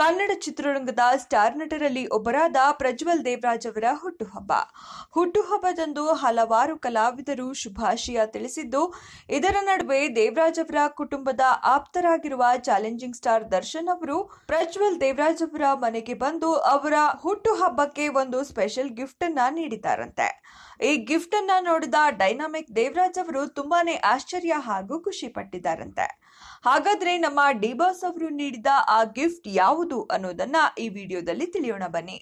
ಕನ್ನಡ ಚಿತ್ರರಂಗದ ಸ್ಟಾರ್ ನಟರಲ್ಲಿ ಒಬ್ಬರಾದ ಪ್ರಜ್ವಲ್ ದೇವರಾಜ್ ಅವರ ಹುಟ್ಟುಹಬ್ಬ ಹುಟ್ಟುಹಬ್ಬದಂದು ಹಲವಾರು ಕಲಾವಿದರು ಶುಭಾಶಯ ತಿಳಿಸಿದ್ದು ಇದರ ನಡುವೆ ದೇವರಾಜ್ ಅವರ ಕುಟುಂಬದ ಆಪ್ತರಾಗಿರುವ ಚಾಲೆಂಜಿಂಗ್ ಸ್ಟಾರ್ ದರ್ಶನ್ ಅವರು ಪ್ರಜ್ವಲ್ ದೇವರಾಜ್ ಅವರ ಮನೆಗೆ ಬಂದು ಅವರ ಹುಟ್ಟುಹಬ್ಬಕ್ಕೆ ಒಂದು ಸ್ಪೆಷಲ್ ಗಿಫ್ಟ್ ಅನ್ನ ನೀಡಿದ್ದಾರಂತೆ ಈ ಗಿಫ್ಟ್ ಅನ್ನ ನೋಡಿದ ಡೈನಾಮಿಕ್ ದೇವರಾಜ್ ಅವರು ತುಂಬಾನೇ ಆಶ್ಚರ್ಯ ಹಾಗೂ ಖುಷಿ ಪಟ್ಟಿದ್ದಾರಂತೆ ಹಾಗಾದ್ರೆ ನಮ್ಮ ಡಿಬಾಸ್ ಅವರು ನೀಡಿದ ಆ ಗಿಫ್ಟ್ ಯಾವುದು ಅನ್ನೋದನ್ನ ಈ ವಿಡಿಯೋದಲ್ಲಿ ತಿಳಿಯೋಣ ಬನ್ನಿ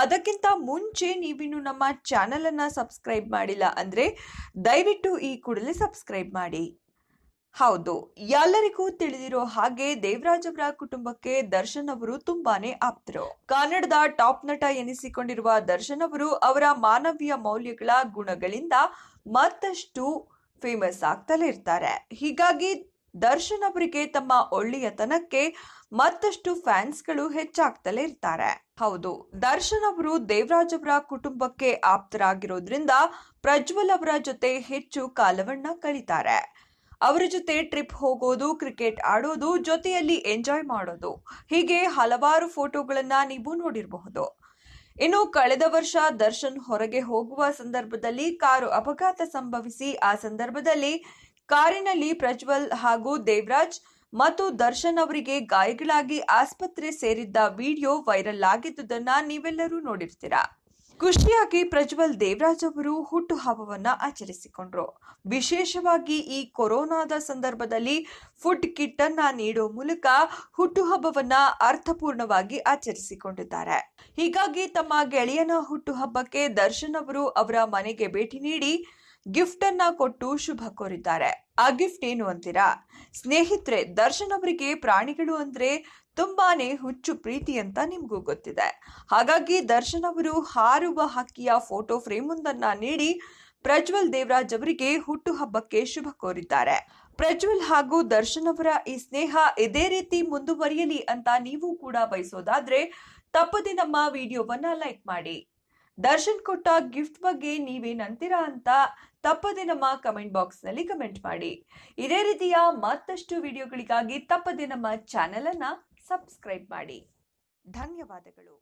ಅದಕ್ಕಿಂತ ಮುಂಚೆ ನೀವಿನ್ನು ನಮ್ಮ ಚಾನೆಲ್ ಅನ್ನ ಸಬ್ಸ್ಕ್ರೈಬ್ ಮಾಡಿಲ್ಲ ಅಂದ್ರೆ ದಯವಿಟ್ಟು ಈ ಕೂಡಲೇ ಸಬ್ಸ್ಕ್ರೈಬ್ ಮಾಡಿ ಹೌದು ಎಲ್ಲರಿಗೂ ತಿಳಿದಿರೋ ಹಾಗೆ ಅವರ ಕುಟುಂಬಕ್ಕೆ ದರ್ಶನ್ ಅವರು ತುಂಬಾನೇ ಆಪ್ತರು ಕನ್ನಡದ ಟಾಪ್ ನಟ ಎನಿಸಿಕೊಂಡಿರುವ ದರ್ಶನ್ ಅವರು ಅವರ ಮಾನವೀಯ ಮೌಲ್ಯಗಳ ಗುಣಗಳಿಂದ ಮತ್ತಷ್ಟು ಫೇಮಸ್ ಆಗ್ತಲೇ ಇರ್ತಾರೆ ಹೀಗಾಗಿ ದರ್ಶನ್ ಅವರಿಗೆ ತಮ್ಮ ಒಳ್ಳೆಯತನಕ್ಕೆ ಮತ್ತಷ್ಟು ಫ್ಯಾನ್ಸ್ಗಳು ಹೆಚ್ಚಾಗ್ತಲೇ ಇರ್ತಾರೆ ಹೌದು ದರ್ಶನ್ ಅವರು ದೇವರಾಜ್ ಅವರ ಕುಟುಂಬಕ್ಕೆ ಆಪ್ತರಾಗಿರೋದ್ರಿಂದ ಪ್ರಜ್ವಲ್ ಅವರ ಜೊತೆ ಹೆಚ್ಚು ಕಾಲವನ್ನ ಕಳೀತಾರೆ ಅವರ ಜೊತೆ ಟ್ರಿಪ್ ಹೋಗೋದು ಕ್ರಿಕೆಟ್ ಆಡೋದು ಜೊತೆಯಲ್ಲಿ ಎಂಜಾಯ್ ಮಾಡೋದು ಹೀಗೆ ಹಲವಾರು ಫೋಟೋಗಳನ್ನ ನೀವು ನೋಡಿರಬಹುದು ಇನ್ನು ಕಳೆದ ವರ್ಷ ದರ್ಶನ್ ಹೊರಗೆ ಹೋಗುವ ಸಂದರ್ಭದಲ್ಲಿ ಕಾರು ಅಪಘಾತ ಸಂಭವಿಸಿ ಆ ಸಂದರ್ಭದಲ್ಲಿ ಕಾರಿನಲ್ಲಿ ಪ್ರಜ್ವಲ್ ಹಾಗೂ ದೇವರಾಜ್ ಮತ್ತು ದರ್ಶನ್ ಅವರಿಗೆ ಗಾಯಗಳಾಗಿ ಆಸ್ಪತ್ರೆ ಸೇರಿದ್ದ ವಿಡಿಯೋ ವೈರಲ್ ಆಗಿದ್ದುದನ್ನ ನೀವೆಲ್ಲರೂ ನೋಡಿರ್ತೀರಾ ಖುಷಿಯಾಗಿ ಪ್ರಜ್ವಲ್ ದೇವರಾಜ್ ಅವರು ಹುಟ್ಟುಹಬ್ಬವನ್ನ ಆಚರಿಸಿಕೊಂಡ್ರು ವಿಶೇಷವಾಗಿ ಈ ಕೊರೋನಾದ ಸಂದರ್ಭದಲ್ಲಿ ಫುಡ್ ಕಿಟ್ ಅನ್ನ ನೀಡೋ ಮೂಲಕ ಹುಟ್ಟುಹಬ್ಬವನ್ನ ಅರ್ಥಪೂರ್ಣವಾಗಿ ಆಚರಿಸಿಕೊಂಡಿದ್ದಾರೆ ಹೀಗಾಗಿ ತಮ್ಮ ಗೆಳೆಯನ ಹುಟ್ಟುಹಬ್ಬಕ್ಕೆ ದರ್ಶನ್ ಅವರು ಅವರ ಮನೆಗೆ ಭೇಟಿ ನೀಡಿ ಗಿಫ್ಟ್ ಅನ್ನ ಕೊಟ್ಟು ಶುಭ ಕೋರಿದ್ದಾರೆ ಆ ಗಿಫ್ಟ್ ಏನು ಅಂತೀರಾ ಸ್ನೇಹಿತರೆ ದರ್ಶನ್ ಅವರಿಗೆ ಪ್ರಾಣಿಗಳು ಅಂದ್ರೆ ತುಂಬಾನೇ ಹುಚ್ಚು ಪ್ರೀತಿ ಅಂತ ನಿಮಗೂ ಗೊತ್ತಿದೆ ಹಾಗಾಗಿ ದರ್ಶನ್ ಅವರು ಹಾರುವ ಹಕ್ಕಿಯ ಫೋಟೋ ಫ್ರೇಮ್ ಒಂದನ್ನ ನೀಡಿ ಪ್ರಜ್ವಲ್ ದೇವರಾಜ್ ಅವರಿಗೆ ಹುಟ್ಟುಹಬ್ಬಕ್ಕೆ ಶುಭ ಕೋರಿದ್ದಾರೆ ಪ್ರಜ್ವಲ್ ಹಾಗೂ ದರ್ಶನ್ ಅವರ ಈ ಸ್ನೇಹ ಇದೇ ರೀತಿ ಮುಂದುವರಿಯಲಿ ಅಂತ ನೀವು ಕೂಡ ಬಯಸೋದಾದ್ರೆ ತಪ್ಪದೆ ನಮ್ಮ ವಿಡಿಯೋವನ್ನ ಲೈಕ್ ಮಾಡಿ ದರ್ಶನ್ ಕೊಟ್ಟ ಗಿಫ್ಟ್ ಬಗ್ಗೆ ನೀವೇನಂತೀರಾ ಅಂತ ತಪ್ಪದೆ ನಮ್ಮ ಕಮೆಂಟ್ ಬಾಕ್ಸ್ನಲ್ಲಿ ಕಮೆಂಟ್ ಮಾಡಿ ಇದೇ ರೀತಿಯ ಮತ್ತಷ್ಟು ವಿಡಿಯೋಗಳಿಗಾಗಿ ತಪ್ಪದೆ ನಮ್ಮ ಚಾನೆಲನ್ನು ಸಬ್ಸ್ಕ್ರೈಬ್ ಮಾಡಿ ಧನ್ಯವಾದಗಳು